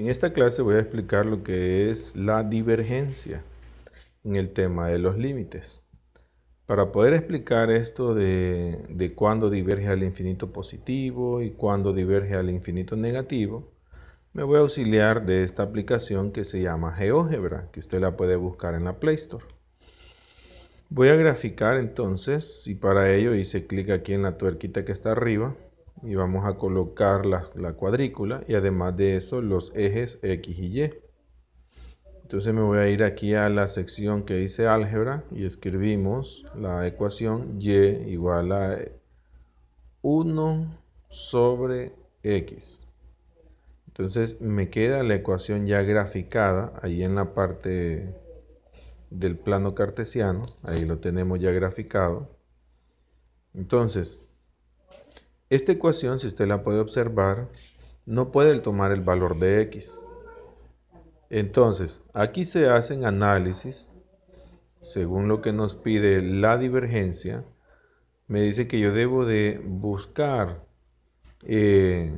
En esta clase voy a explicar lo que es la divergencia en el tema de los límites. Para poder explicar esto de, de cuándo diverge al infinito positivo y cuándo diverge al infinito negativo, me voy a auxiliar de esta aplicación que se llama GeoGebra, que usted la puede buscar en la Play Store. Voy a graficar entonces, y para ello hice clic aquí en la tuerquita que está arriba, y vamos a colocar la, cuadrícula y además de eso los ejes X y Y. Entonces me voy a ir aquí a la sección que dice álgebra y escribimos la ecuación Y igual a 1 sobre X. Entonces me queda la ecuación ya graficada ahí en la parte del plano cartesiano. Ahí lo tenemos ya graficado. Entonces, esta ecuación, si usted la puede observar, no puede tomar el valor de x. Entonces, aquí se hacen análisis según lo que nos pide la divergencia. Me dice que yo debo de buscar eh,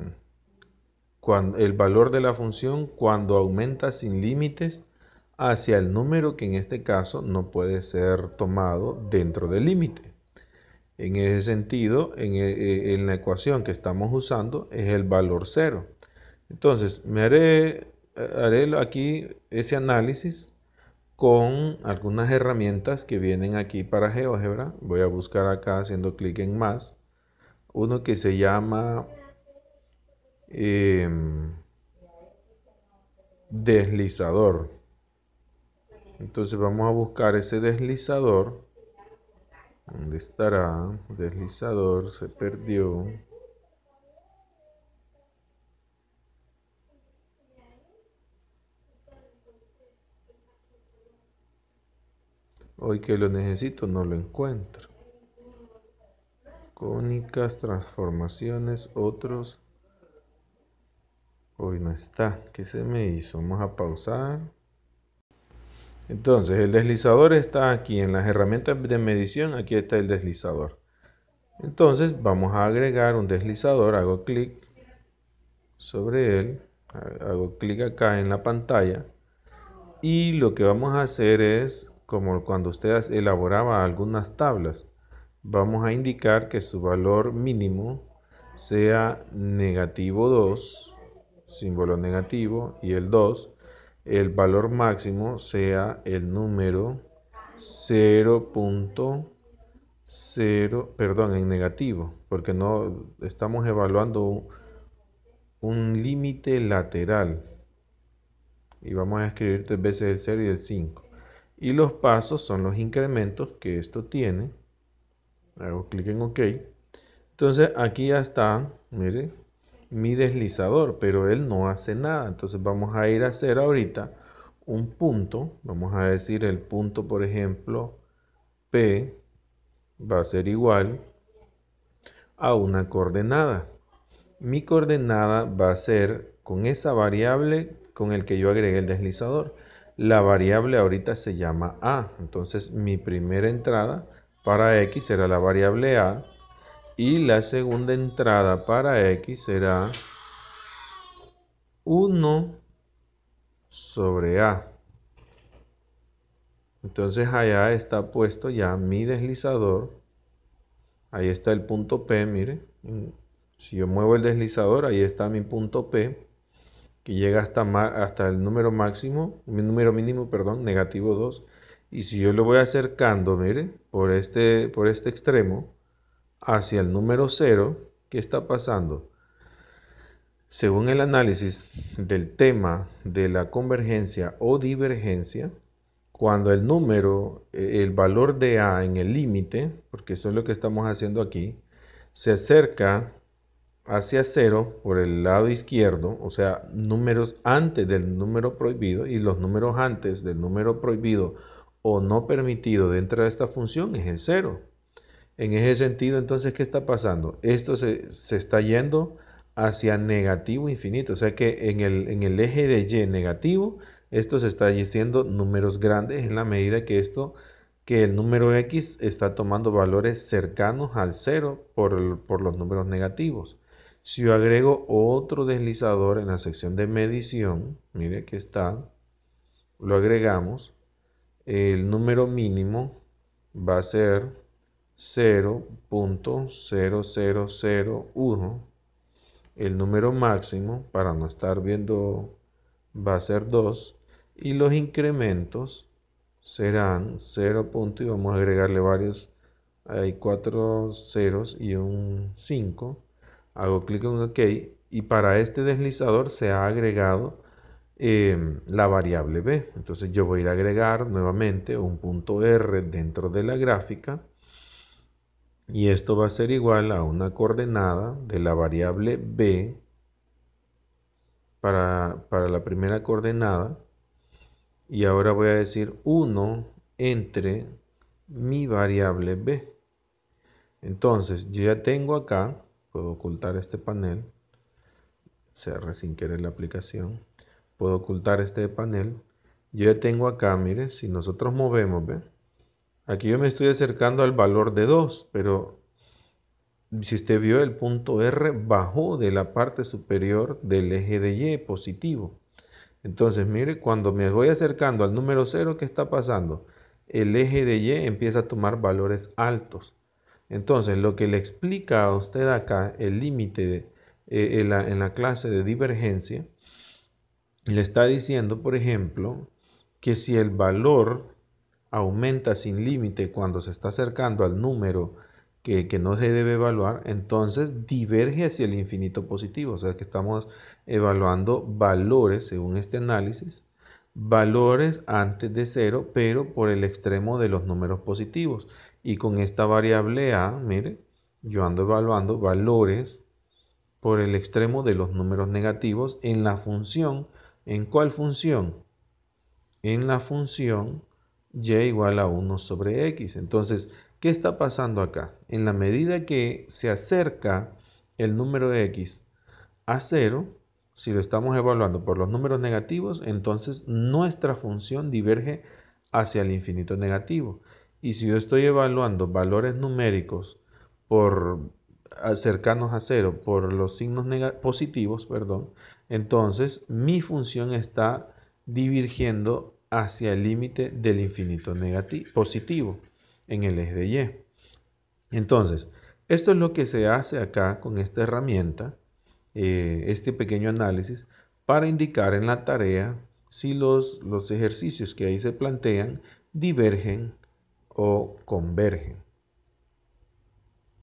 el valor de la función cuando aumenta sin límites hacia el número que en este caso no puede ser tomado dentro del límite. En ese sentido, eh, eh, en, la ecuación que estamos usando es el valor cero. Entonces, me haré, aquí ese análisis con algunas herramientas que vienen aquí para GeoGebra. Voy a buscar acá haciendo clic en más. Uno que se llama em, deslizador. Entonces vamos a buscar ese deslizador ¿Dónde estará? Deslizador se perdió. Hoy que lo necesito no lo encuentro. Cónicas, transformaciones, otros. Hoy no está. ¿Qué se me hizo? Vamos a pausar. Entonces, el deslizador está aquí en las herramientas de medición, aquí está el deslizador. Entonces, vamos a agregar un deslizador, hago clic sobre él, hago clic acá en la pantalla y lo que vamos a hacer es, como cuando usted elaboraba algunas tablas, vamos a indicar que su valor mínimo sea negativo 2, símbolo negativo, y el 2, el valor máximo sea el número 0.0, perdón, en negativo, porque no estamos evaluando un, límite lateral. Y vamos a escribir tres veces el 0 y el 5. Y los pasos son los incrementos que esto tiene. Hago clic en OK. Entonces aquí ya está, mire, mi deslizador, pero él no hace nada. Entonces vamos a ir a hacer ahorita un punto, vamos a decir el punto, por ejemplo, P va a ser igual a una coordenada. Mi coordenada va a ser con esa variable con el que yo agregué el deslizador. La variable ahorita se llama A, entonces mi primera entrada para X será la variable A y la segunda entrada para x será 1 sobre a. Entonces allá está puesto ya mi deslizador. Ahí está el punto P, mire. Si yo muevo el deslizador, ahí está mi punto P, que llega hasta, hasta el número máximo, mi número mínimo, perdón, negativo 2. Y si yo lo voy acercando, mire, por este, por este extremo, hacia el número 0, ¿qué está pasando? Según el análisis del tema de la convergencia o divergencia, cuando el número, eh, el valor de A en el límite, porque eso es lo que estamos haciendo aquí, se acerca hacia cero por el lado izquierdo, o sea, números antes del número prohibido y los números antes del número prohibido o no permitido dentro de esta función es el cero. En ese sentido, entonces, ¿qué está pasando? Esto se, está yendo hacia negativo infinito, o sea que en el, en el eje de Y negativo, esto se está diciendo números grandes en la medida que esto que el número x está tomando valores cercanos al cero por, por, los números negativos. Si yo agrego otro deslizador en la sección de medición, mire que está, lo agregamos, el número mínimo va a ser 0.0001, el número máximo, para no estar viendo, va a ser 2, y los incrementos serán 0. y vamos a agregarle varios, hay 4 ceros y un 5. Hago clic en OK y para este deslizador se ha agregado eh, la variable b. Entonces yo voy a ir a agregar nuevamente un punto r dentro de la gráfica y esto va a ser igual a una coordenada de la variable b para, la primera coordenada y ahora voy a decir 1 entre mi variable b. Entonces yo ya tengo acá, puedo ocultar este panel, cerré sin querer la aplicación, puedo ocultar este panel, yo ya tengo acá, miren, si nosotros movemos, Aquí yo me estoy acercando al valor de 2, pero si usted vio el punto R bajó de la parte superior del eje de Y positivo. Entonces, mire, cuando me voy acercando al número 0, ¿qué está pasando? El eje de Y empieza a tomar valores altos. Entonces, lo que le explica a usted acá el límite eh, en la clase de divergencia, le está diciendo, por ejemplo, que si el valor aumenta sin límite cuando se está acercando al número que, no se debe evaluar, entonces diverge hacia el infinito positivo. O sea que estamos evaluando valores, según este análisis, valores antes de cero, pero por el extremo de los números positivos. Y con esta variable A, mire, yo ando evaluando valores por el extremo de los números negativos en la función. ¿En cuál función? En la función y igual a 1 sobre x. Entonces, ¿qué está pasando acá? En la medida que se acerca el número x a 0, si lo estamos evaluando por los números negativos, entonces nuestra función diverge hacia el infinito negativo. Y si yo estoy evaluando valores numéricos por cercanos a cero por los signos positivos, perdón, entonces mi función está divergiendo hacia el límite del infinito negativo, positivo en el eje de Y. Entonces, esto es lo que se hace acá con esta herramienta, eh, este pequeño análisis, para indicar en la tarea si los, los ejercicios que ahí se plantean divergen o convergen.